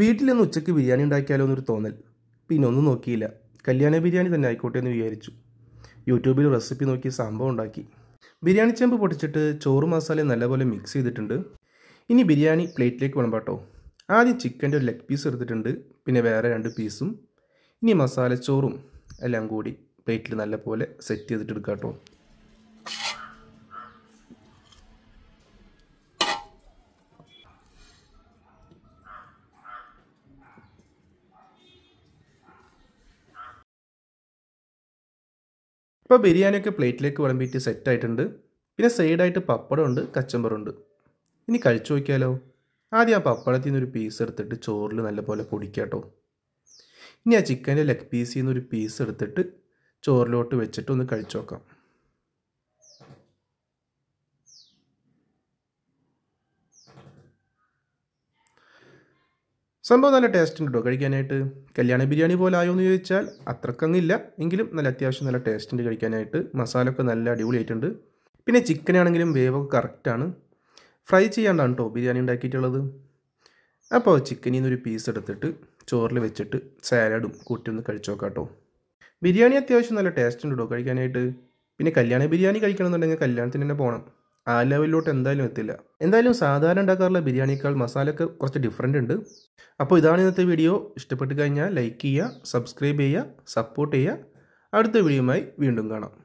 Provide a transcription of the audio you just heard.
വീട്ടിൽ നിന്ന് ഉച്ചയ്ക്ക് ബിരിയാണി ഉണ്ടാക്കിയാലോ എന്നൊരു തോന്നൽ പിന്നെ ഒന്നും നോക്കിയില്ല കല്യാണ ബിരിയാണി തന്നെ ആയിക്കോട്ടെ എന്ന് വിചാരിച്ചു യൂട്യൂബിൽ റെസിപ്പി നോക്കി സംഭവം ഉണ്ടാക്കി ബിരിയാണി ചെമ്പ് പൊട്ടിച്ചിട്ട് ചോറ് മസാല നല്ലപോലെ മിക്സ് ചെയ്തിട്ടുണ്ട് ഇനി ബിരിയാണി പ്ലേറ്റിലേക്ക് വേണം കേട്ടോ ആദ്യം ചിക്കൻ്റെ ഒരു ലെഗ് പീസ് എടുത്തിട്ടുണ്ട് പിന്നെ വേറെ രണ്ട് പീസും ഇനി മസാലച്ചോറും എല്ലാം കൂടി പ്ലേറ്റിൽ നല്ലപോലെ സെറ്റ് ചെയ്തിട്ട് എടുക്കാം കേട്ടോ ഇപ്പോൾ ബിരിയാണിയൊക്കെ പ്ലേറ്റിലേക്ക് വിളമ്പിയിട്ട് സെറ്റായിട്ടുണ്ട് പിന്നെ സൈഡായിട്ട് പപ്പടമുണ്ട് കച്ചമ്പറുണ്ട് ഇനി കഴിച്ചു നോക്കിയാലോ ആദ്യം ആ പപ്പടത്തിൽ നിന്നൊരു പീസ് എടുത്തിട്ട് ചോറിൽ നല്ലപോലെ പൊടിക്കാട്ടോ ഇനി ആ ചിക്കൻ്റെ ലെഗ് പീസിൽ നിന്നൊരു പീസ് എടുത്തിട്ട് ചോറിലോട്ട് വെച്ചിട്ട് ഒന്ന് കഴിച്ചു നോക്കാം സംഭവം നല്ല ടേസ്റ്റ് ഉണ്ട് കേട്ടോ കഴിക്കാനായിട്ട് കല്യാണ ബിരിയാണി പോലെ ആയോ എന്ന് ചോദിച്ചാൽ അത്രക്കങ്ങില്ല എങ്കിലും നല്ല അത്യാവശ്യം നല്ല ടേസ്റ്റ് ഉണ്ട് കഴിക്കാനായിട്ട് മസാല ഒക്കെ നല്ല അടിപൊളിയായിട്ടുണ്ട് പിന്നെ ചിക്കൻ ആണെങ്കിലും വേവൊക്കെ കറക്റ്റാണ് ഫ്രൈ ചെയ്യാണ്ടാണ് കേട്ടോ ബിരിയാണി ഉണ്ടാക്കിയിട്ടുള്ളത് അപ്പോൾ ചിക്കനിൽ നിന്നൊരു പീസ് എടുത്തിട്ട് ചോറിൽ വെച്ചിട്ട് സാലഡും കൂട്ടി ഒന്ന് കഴിച്ചു നോക്കാം കേട്ടോ ബിരിയാണി അത്യാവശ്യം നല്ല ടേസ്റ്റ് ഉണ്ട് കേട്ടോ കഴിക്കാനായിട്ട് പിന്നെ കല്യാണ ബിരിയാണി കഴിക്കണമെന്നുണ്ടെങ്കിൽ കല്യാണത്തിന് തന്നെ പോകണം ആ ലെവലിലോട്ട് എന്തായാലും എത്തില്ല എന്തായാലും സാധാരണ ഉണ്ടാക്കാറുള്ള ബിരിയാണിക്കാൾ മസാലയൊക്കെ കുറച്ച് ഡിഫറെൻ്റ് ഉണ്ട് അപ്പോൾ ഇതാണ് ഇന്നത്തെ വീഡിയോ ഇഷ്ടപ്പെട്ട് കഴിഞ്ഞാൽ ലൈക്ക് ചെയ്യുക സബ്സ്ക്രൈബ് ചെയ്യുക സപ്പോർട്ട് ചെയ്യുക അടുത്ത വീഡിയോയുമായി വീണ്ടും കാണാം